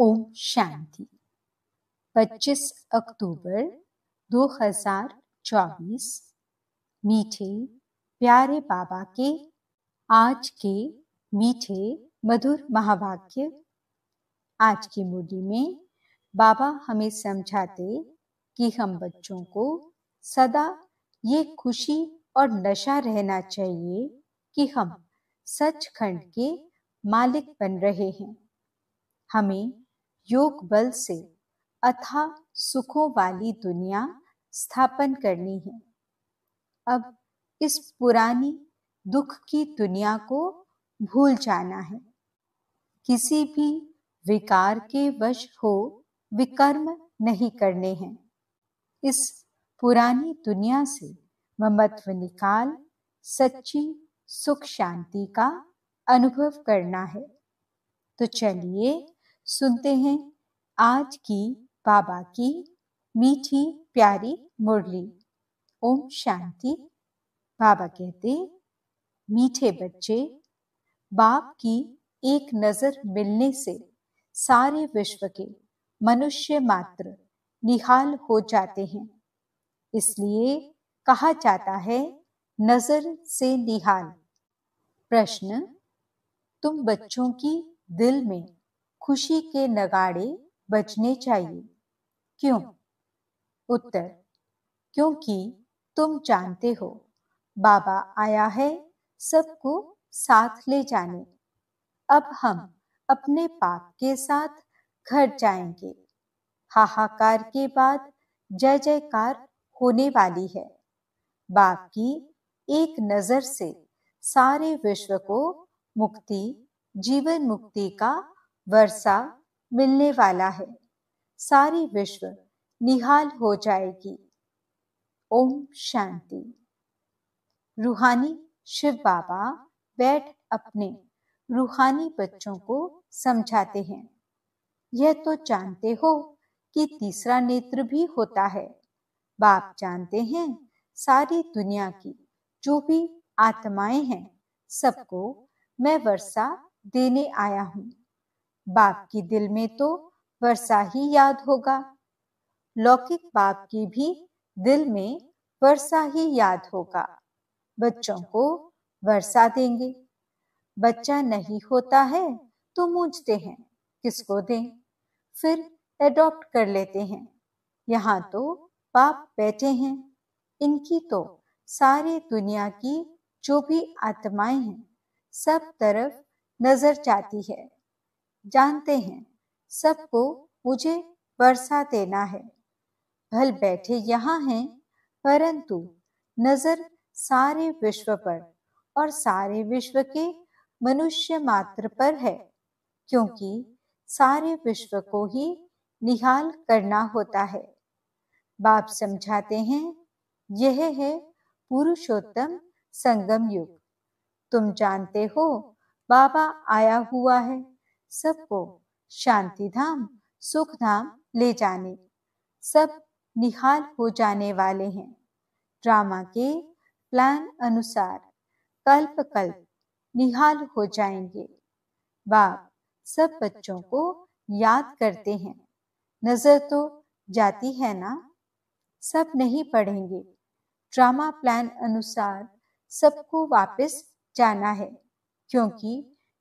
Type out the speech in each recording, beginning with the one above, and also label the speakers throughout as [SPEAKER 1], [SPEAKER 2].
[SPEAKER 1] ओम शांति 25 अक्टूबर 2024 मीठे प्यारे बाबा के आज के मीठे मधुर महावाक्य आज की मूडी में बाबा हमें समझाते कि हम बच्चों को सदा ये खुशी और नशा रहना चाहिए कि हम सचखंड के मालिक बन रहे हैं हमें योग बल से अथा सुखों वाली दुनिया स्थापन करनी है अब इस पुरानी दुख की दुनिया को भूल जाना है किसी भी विकार के वश हो विकर्म नहीं करने हैं इस पुरानी दुनिया से ममत्व निकाल सच्ची सुख शांति का अनुभव करना है तो चलिए सुनते हैं आज की बाबा की मीठी प्यारी मुरली ओम शांति बाबा कहते मीठे बच्चे बाप की एक नजर मिलने से सारे विश्व के मनुष्य मात्र निहाल हो जाते हैं इसलिए कहा जाता है नजर से निहाल प्रश्न तुम बच्चों की दिल में खुशी के नगाड़े बजने चाहिए क्यों उत्तर क्योंकि तुम जानते हो बाबा आया है सबको साथ ले जाने अब हम अपने पाप के साथ घर जाएंगे हाहाकार के बाद जय जयकार होने वाली है बाप की एक नजर से सारे विश्व को मुक्ति जीवन मुक्ति का वर्षा मिलने वाला है सारी विश्व निहाल हो जाएगी ओम शांति रूहानी शिव बाबा बैठ अपने रूहानी बच्चों को समझाते हैं यह तो जानते हो कि तीसरा नेत्र भी होता है बाप जानते हैं सारी दुनिया की जो भी आत्माएं हैं सबको मैं वर्षा देने आया हूँ बाप की दिल में तो वर्षा ही याद होगा लौकिक बाप की भी दिल में वर्षा ही याद होगा बच्चों को वर्षा देंगे बच्चा नहीं होता है तो मूझते हैं किसको दें फिर एडॉप्ट कर लेते हैं यहाँ तो बाप बैठे हैं इनकी तो सारे दुनिया की जो भी आत्माएं हैं सब तरफ नजर जाती है जानते हैं सबको मुझे वर्षा देना है भल बैठे यहाँ हैं परंतु नजर सारे विश्व पर और सारे विश्व के मनुष्य मात्र पर है क्योंकि सारे विश्व को ही निहाल करना होता है बाप समझाते हैं यह है पुरुषोत्तम संगम युग तुम जानते हो बाबा आया हुआ है सबको शांति धाम सुख धाम ले जाने सब निहाल हो जाने वाले हैं ड्रामा के प्लान अनुसार कल्प कल्प निहाल हो जाएंगे बाप सब बच्चों को याद करते हैं नजर तो जाती है ना सब नहीं पढ़ेंगे ड्रामा प्लान अनुसार सबको वापस जाना है क्योंकि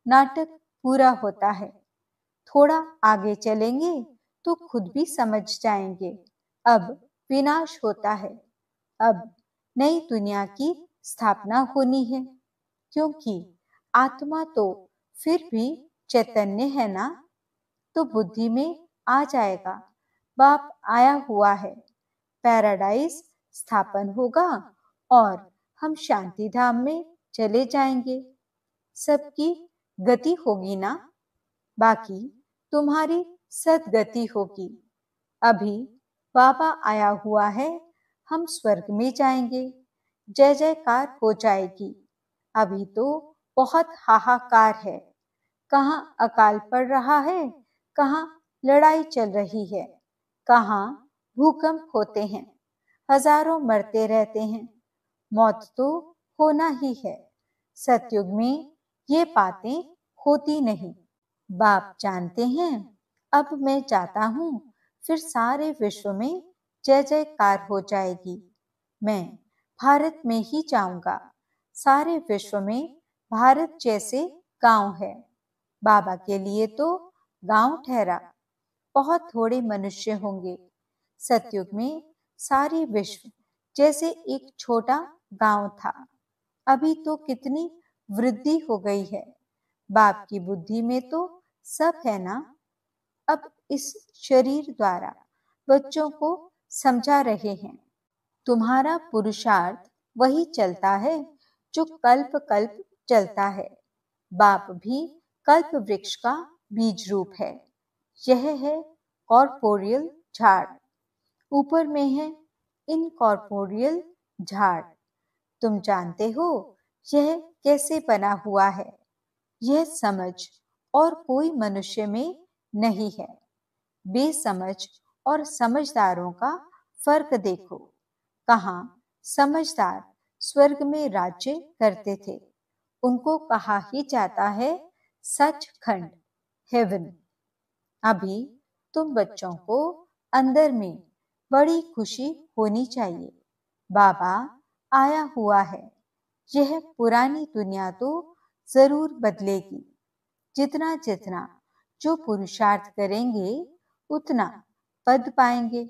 [SPEAKER 1] नाटक पूरा होता है थोड़ा आगे चलेंगे तो खुद भी समझ जाएंगे अब विनाश होता है अब नई दुनिया की स्थापना होनी है क्योंकि आत्मा तो फिर भी चैतन्य है ना तो बुद्धि में आ जाएगा बाप आया हुआ है पैराडाइज स्थापन होगा और हम शांति धाम में चले जाएंगे सबकी गति होगी ना बाकी तुम्हारी सदगति होगी अभी बाबा आया हुआ है हम स्वर्ग में जाएंगे जय जयकार हो जाएगी अभी तो बहुत हाहाकार है कहाँ अकाल पड़ रहा है कहाँ लड़ाई चल रही है कहाँ भूकंप होते हैं हजारों मरते रहते हैं मौत तो होना ही है सतयुग में ये बातें होती नहीं बाप जानते हैं अब मैं जाता हूँ फिर सारे विश्व में जय जयकार हो जाएगी मैं भारत में ही जाऊंगा सारे विश्व में भारत जैसे गांव है बाबा के लिए तो गांव ठहरा बहुत थोड़े मनुष्य होंगे सतयुग में सारी विश्व जैसे एक छोटा गांव था अभी तो कितनी वृद्धि हो गई है बाप की बुद्धि में तो सब है ना अब इस शरीर द्वारा बच्चों को समझा रहे हैं तुम्हारा पुरुषार्थ वही चलता है जो कल्प कल्प चलता है बाप भी कल्प वृक्ष का बीज रूप है यह है कॉर्पोरियल झाड़ ऊपर में है इनकॉर्पोरियल झाड़ तुम जानते हो यह कैसे बना हुआ है यह समझ और कोई मनुष्य में नहीं है बेसमझ और समझदारों का फर्क देखो कहा समझदार स्वर्ग में राज्य करते थे उनको कहा ही जाता है खंड हेवन अभी तुम बच्चों को अंदर में बड़ी खुशी होनी चाहिए बाबा आया हुआ है यह पुरानी दुनिया तो जरूर बदलेगी जितना जितना जो पुरुषार्थ करेंगे उतना पद पाएंगे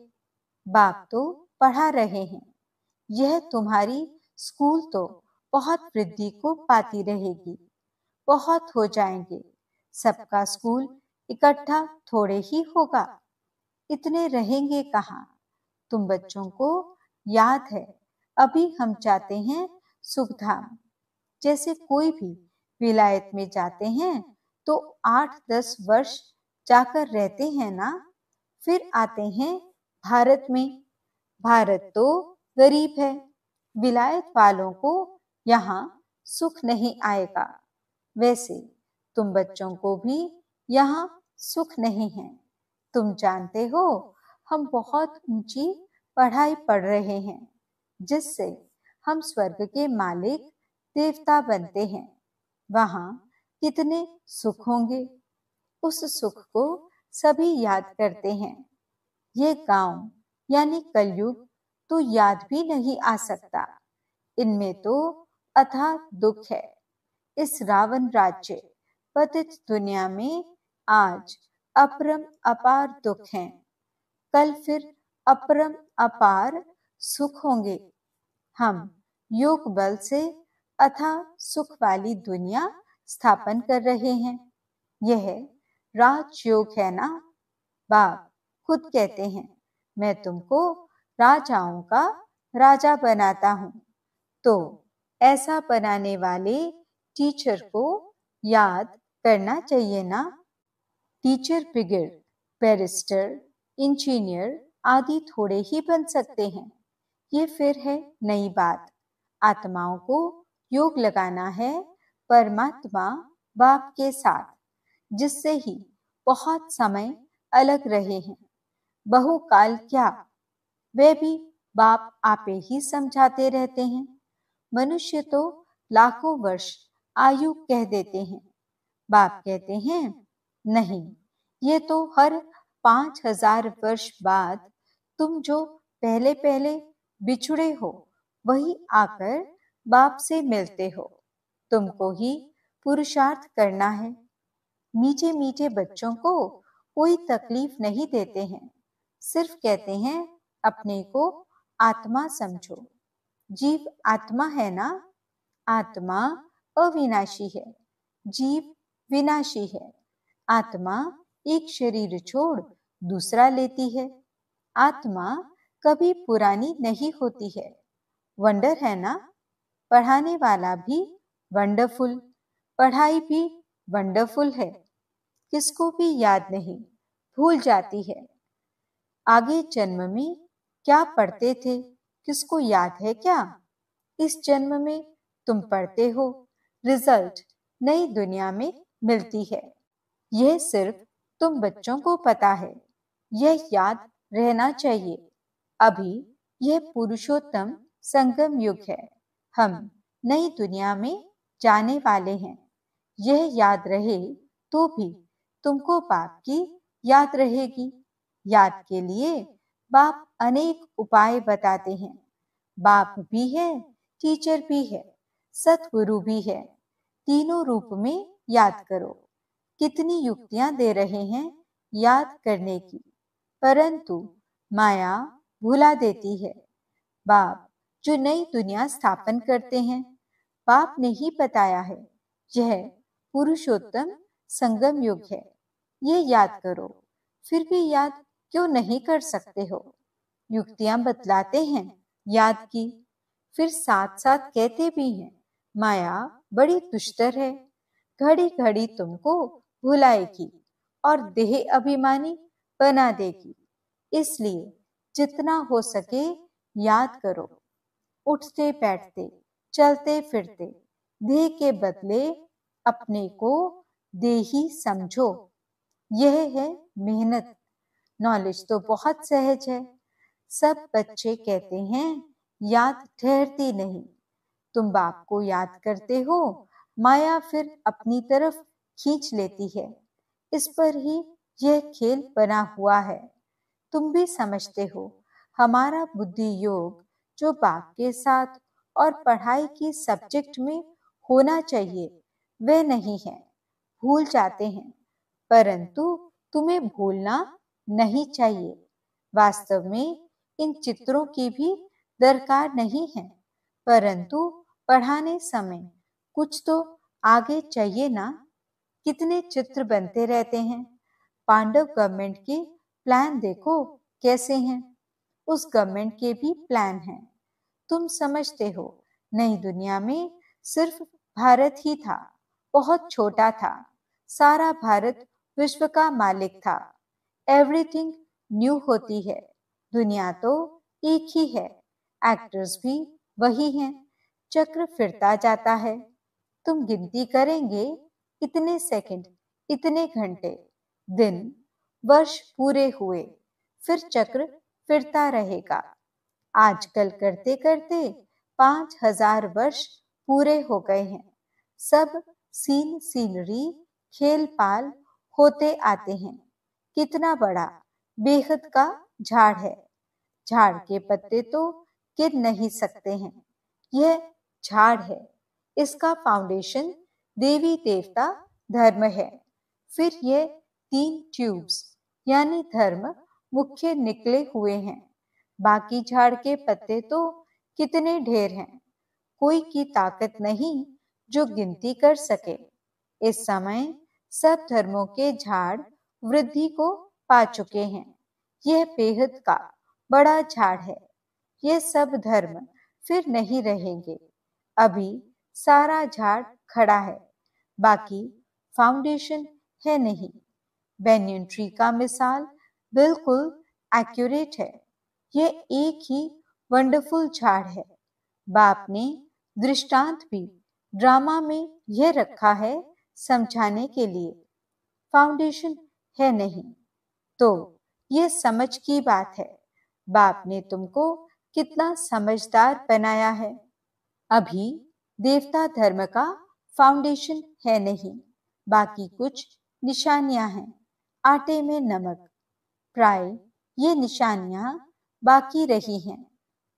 [SPEAKER 1] बाप तो पढ़ा रहे हैं यह तुम्हारी स्कूल तो बहुत वृद्धि को पाती रहेगी बहुत हो जाएंगे सबका स्कूल इकट्ठा थोड़े ही होगा इतने रहेंगे कहाँ तुम बच्चों को याद है अभी हम चाहते हैं सुखधाम जैसे कोई भी विलायत में जाते हैं तो आठ दस वर्ष जाकर रहते हैं ना फिर आते हैं भारत में भारत तो गरीब है विलायत वालों को यहाँ सुख नहीं आएगा वैसे तुम बच्चों को भी यहाँ सुख नहीं है तुम जानते हो हम बहुत ऊंची पढ़ाई पढ़ रहे हैं जिससे हम स्वर्ग के मालिक देवता बनते हैं वहाँ कितने सुख होंगे उस सुख को सभी याद करते हैं ये गांव यानी कलयुग तो याद भी नहीं आ सकता इनमें तो अथा दुख है इस रावण राज्य पतित दुनिया में आज अपरम अपार दुख हैं कल फिर अपरम अपार सुख होंगे हम योग बल से अथा सुख वाली दुनिया स्थापन कर रहे हैं यह राजयोग है ना बाप खुद कहते हैं मैं तुमको राजाओं का राजा बनाता हूँ तो ऐसा बनाने वाले टीचर को याद करना चाहिए ना टीचर बिगिर बैरिस्टर इंजीनियर आदि थोड़े ही बन सकते हैं ये फिर है नई बात आत्माओं को योग लगाना है परमात्मा बाप के साथ जिससे ही बहुत समय अलग रहे हैं बहुकाल क्या वे भी बाप आपे ही समझाते रहते हैं मनुष्य तो लाखों वर्ष आयु कह देते हैं बाप कहते हैं नहीं ये तो हर पांच हजार वर्ष बाद तुम जो पहले पहले बिछुड़े हो वही आकर बाप से मिलते हो तुमको ही पुरुषार्थ करना है मीठे मीठे बच्चों को कोई तकलीफ नहीं देते हैं सिर्फ कहते हैं अपने को आत्मा समझो जीव आत्मा है ना आत्मा अविनाशी है जीव विनाशी है आत्मा एक शरीर छोड़ दूसरा लेती है आत्मा कभी पुरानी नहीं होती है वंडर है ना पढ़ाने वाला भी वंडरफुल पढ़ाई भी वंडरफुल है किसको भी याद नहीं भूल जाती है आगे जन्म में क्या पढ़ते थे किसको याद है क्या इस जन्म में तुम पढ़ते हो रिजल्ट नई दुनिया में मिलती है यह सिर्फ तुम बच्चों को पता है यह याद रहना चाहिए अभी यह पुरुषोत्तम संगम युग है हम नई दुनिया में जाने वाले हैं यह याद रहे तो भी तुमको बाप की याद रहेगी याद के लिए बाप अनेक उपाय बताते हैं बाप भी है टीचर भी है सतगुरु भी है तीनों रूप में याद करो कितनी युक्तियां दे रहे हैं याद करने की परंतु माया भुला देती है बाप जो नई दुनिया स्थापन करते हैं बाप ने ही बताया है यह पुरुषोत्तम संगम युग है ये याद करो फिर भी याद क्यों नहीं कर सकते हो युक्तियां बतलाते हैं याद की फिर साथ साथ कहते भी हैं माया बड़ी दुष्टर है घड़ी घड़ी तुमको भुलाएगी और देह अभिमानी बना देगी इसलिए जितना हो सके याद करो उठते बैठते चलते फिरते दे के बदले अपने को दे ही समझो यह है मेहनत नॉलेज तो बहुत सहज है सब बच्चे कहते हैं याद ठहरती नहीं तुम बाप को याद करते हो माया फिर अपनी तरफ खींच लेती है इस पर ही यह खेल बना हुआ है तुम भी समझते हो हमारा बुद्धि योग जो बाप के साथ और पढ़ाई के सब्जेक्ट में होना चाहिए वह नहीं है भूल जाते हैं परंतु तुम्हें भूलना नहीं चाहिए वास्तव में इन चित्रों की भी दरकार नहीं है परंतु पढ़ाने समय कुछ तो आगे चाहिए ना कितने चित्र बनते रहते हैं पांडव गवर्नमेंट के प्लान देखो कैसे हैं उस गवर्नमेंट के भी प्लान हैं तुम समझते हो नई दुनिया में सिर्फ भारत ही था बहुत छोटा था सारा भारत विश्व का मालिक था एवरीथिंग न्यू होती है दुनिया तो एक ही है एक्टर्स भी वही हैं चक्र फिरता जाता है तुम गिनती करेंगे इतने सेकंड, इतने घंटे दिन वर्ष पूरे हुए फिर चक्र फिरता रहेगा आजकल करते करते पांच हजार वर्ष पूरे हो गए हैं सब सीन सीनरी खेल पाल होते आते हैं कितना बड़ा बेहद का झाड़ है झाड़ के पत्ते तो गिर नहीं सकते हैं यह झाड़ है इसका फाउंडेशन देवी देवता धर्म है फिर ये तीन ट्यूब्स यानी धर्म मुख्य निकले हुए हैं बाकी झाड़ के पत्ते तो कितने ढेर हैं कोई की ताकत नहीं जो गिनती कर सके इस समय सब धर्मों के झाड़ वृद्धि को पा चुके हैं यह बेहद का बड़ा झाड़ है ये सब धर्म फिर नहीं रहेंगे अभी सारा झाड़ खड़ा है बाकी फाउंडेशन है नहीं बेन्यून ट्री का मिसाल बिल्कुल एक्यूरेट है ये एक ही वंडरफुल झाड़ है बाप ने दृष्टांत भी ड्रामा में यह रखा है समझाने के लिए फाउंडेशन है नहीं तो ये समझ की बात है बाप ने तुमको कितना समझदार बनाया है अभी देवता धर्म का फाउंडेशन है नहीं बाकी कुछ निशानियां हैं आटे में नमक प्राय ये निशानियां बाकी रही हैं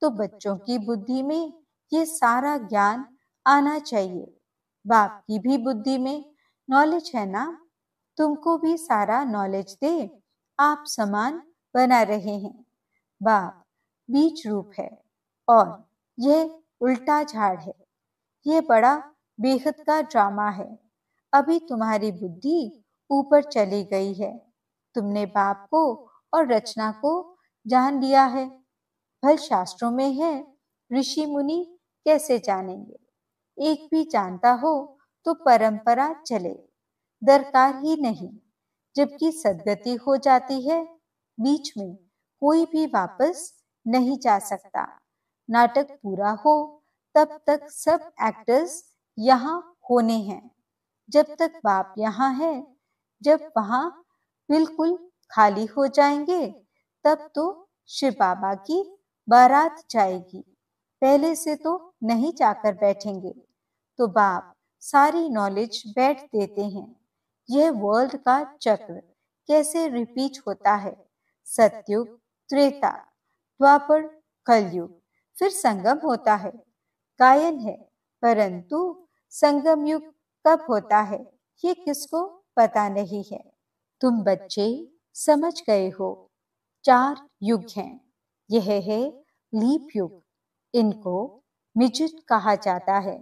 [SPEAKER 1] तो बच्चों की बुद्धि में ये सारा ज्ञान आना चाहिए बाप की भी बुद्धि में नॉलेज है ना तुमको भी सारा नॉलेज दे आप समान बना रहे हैं बाप बीच रूप है और यह उल्टा झाड़ है यह बड़ा बेहद का ड्रामा है अभी तुम्हारी बुद्धि ऊपर चली गई है तुमने बाप को और रचना को जान लिया है भल शास्त्रों में है ऋषि मुनि कैसे जानेंगे एक भी जानता हो तो परंपरा चले दरकार ही नहीं जबकि सदगति हो जाती है बीच में कोई भी वापस नहीं जा सकता नाटक पूरा हो तब तक सब एक्टर्स यहाँ होने हैं जब तक बाप यहाँ है जब वहाँ बिल्कुल खाली हो जाएंगे तब तो शिव बाबा की बारात जाएगी पहले से तो नहीं जाकर बैठेंगे तो बाप सारी नॉलेज बैठ देते हैं यह वर्ल्ड का चक्र कैसे रिपीट होता है सत्युग त्रेता द्वापर कलयुग फिर संगम होता है गायन है परंतु संगम युग कब होता है ये किसको पता नहीं है तुम बच्चे समझ गए हो चार युग हैं यह है लीप युग इनको मिजुत कहा जाता है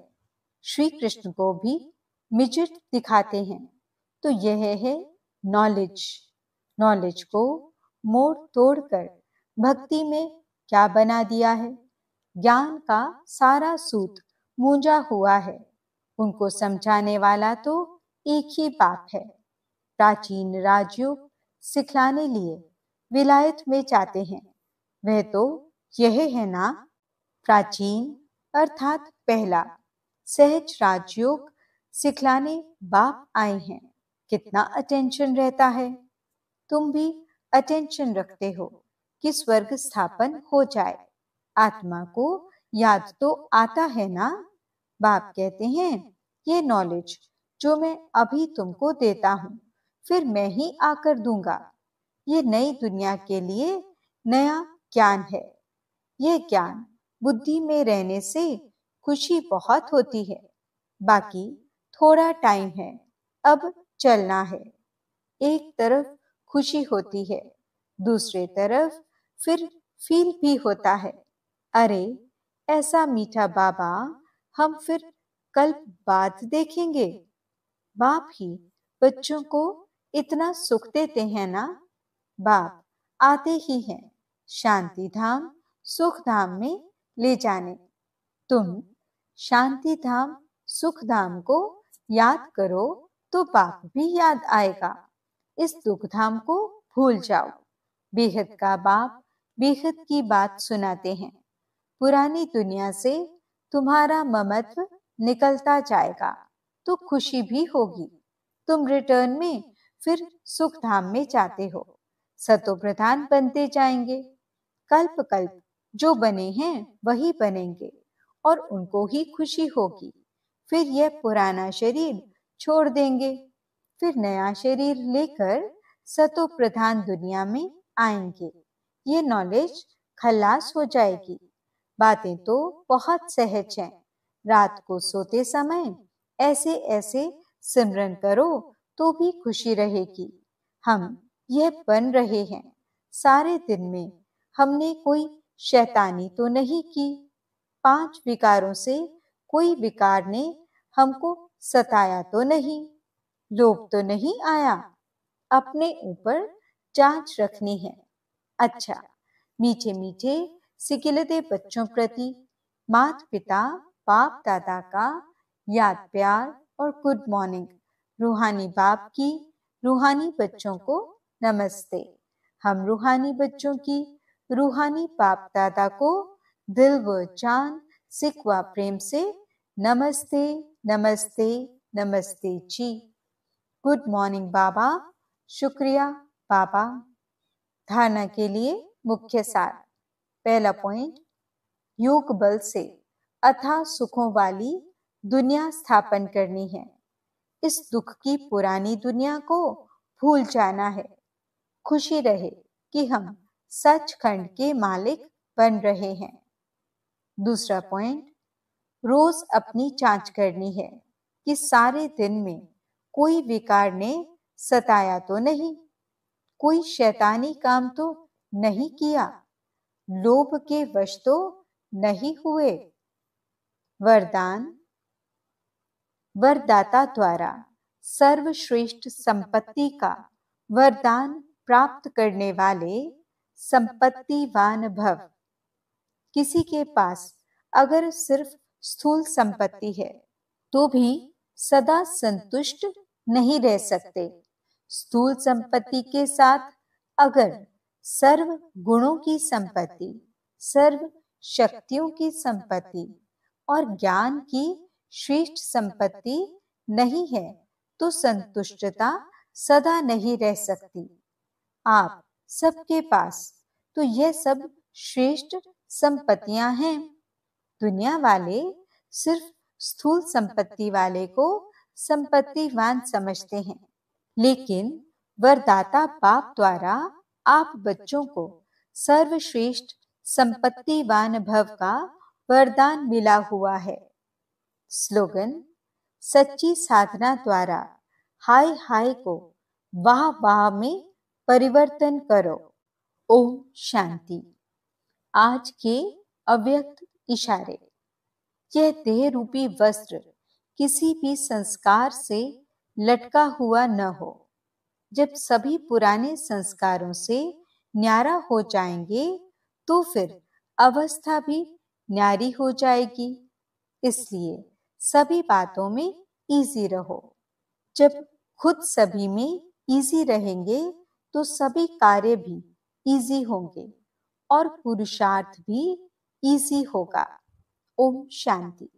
[SPEAKER 1] श्री कृष्ण को भी मिजुत दिखाते हैं तो यह है नॉलेज नॉलेज को मोड़ तोड़कर भक्ति में क्या बना दिया है ज्ञान का सारा सूत मूंजा हुआ है उनको समझाने वाला तो एक ही बाप है प्राचीन राजयुग सिखलाने लिए विलायत में जाते हैं वह तो यह है ना प्राचीन अर्थात पहला सहज राजयोग सिखलाने बाप आए हैं कितना अटेंशन रहता है तुम भी अटेंशन रखते हो कि स्वर्ग स्थापन हो जाए आत्मा को याद तो आता है ना बाप कहते हैं ये नॉलेज जो मैं अभी तुमको देता हूँ फिर मैं ही आकर दूंगा ये नई दुनिया के लिए नया ज्ञान है यह ज्ञान बुद्धि में रहने से खुशी बहुत होती है बाकी थोड़ा टाइम है अब चलना है एक तरफ खुशी होती है दूसरे तरफ फिर फील भी होता है अरे ऐसा मीठा बाबा हम फिर कल बात देखेंगे बाप ही बच्चों को इतना सुख देते हैं ना बाप आते ही हैं शांति धाम सुख धाम में ले जाने तुम शांति धाम सुख धाम को याद करो तो बाप भी याद आएगा इस दुख धाम को भूल जाओ बेहद का बाप बेहद की बात सुनाते हैं पुरानी दुनिया से तुम्हारा ममत्व निकलता जाएगा तो खुशी भी होगी तुम रिटर्न में फिर सुख धाम में जाते हो सतो प्रधान बनते जाएंगे कल्प कल्प जो बने हैं वही बनेंगे और उनको ही खुशी होगी फिर यह पुराना शरीर छोड़ देंगे फिर नया शरीर लेकर सतो प्रधान दुनिया में आएंगे ये नॉलेज खलास हो जाएगी बातें तो बहुत सहज हैं रात को सोते समय ऐसे ऐसे सिमरन करो तो भी खुशी रहेगी हम यह बन रहे हैं सारे दिन में हमने कोई शैतानी तो नहीं की पांच विकारों से कोई विकार ने हमको सताया तो नहीं लोभ तो नहीं आया अपने ऊपर जांच रखनी है अच्छा मीठे मीठे सिकिलते बच्चों प्रति माता पिता बाप दादा का याद प्यार और गुड मॉर्निंग रूहानी बाप की रूहानी बच्चों को नमस्ते हम रूहानी बच्चों की रूहानी बाप दादा को दिल व जान सिकवा प्रेम से नमस्ते नमस्ते नमस्ते जी गुड मॉर्निंग बाबा शुक्रिया बाबा धारणा के लिए मुख्य सार पहला पॉइंट योग बल से अथा सुखों वाली दुनिया स्थापन करनी है इस दुख की पुरानी दुनिया को भूल जाना है खुशी रहे कि हम सचखंड के मालिक बन रहे हैं दूसरा पॉइंट रोज अपनी जांच करनी है कि सारे दिन में कोई विकार ने सताया तो नहीं कोई शैतानी काम तो नहीं किया लोभ के वश तो नहीं हुए वरदान वरदाता द्वारा सर्वश्रेष्ठ संपत्ति का वरदान प्राप्त करने वाले संपत्तिवान भव किसी के पास अगर सिर्फ स्थूल संपत्ति है तो भी सदा संतुष्ट नहीं रह सकते स्थूल संपत्ति के साथ अगर सर्व गुणों की संपत्ति सर्व शक्तियों की संपत्ति और ज्ञान की श्रेष्ठ संपत्ति नहीं है तो संतुष्टता सदा नहीं रह सकती आप सबके पास तो यह सब श्रेष्ठ संपत्तियां हैं दुनिया वाले सिर्फ स्थूल संपत्ति वाले को संपत्तिवान समझते हैं लेकिन वरदाता बाप द्वारा आप बच्चों को सर्वश्रेष्ठ संपत्तिवान भव का वरदान मिला हुआ है स्लोगन सच्ची साधना द्वारा हाय हाय को वाह वाह में परिवर्तन करो ओम शांति आज के अव्यक्त इशारे यह देह रूपी वस्त्र किसी भी संस्कार से लटका हुआ न हो जब सभी पुराने संस्कारों से न्यारा हो जाएंगे तो फिर अवस्था भी न्यारी हो जाएगी इसलिए सभी बातों में इजी रहो जब खुद सभी में इजी रहेंगे तो सभी कार्य भी इजी होंगे और पुरुषार्थ भी इजी होगा ओम शांति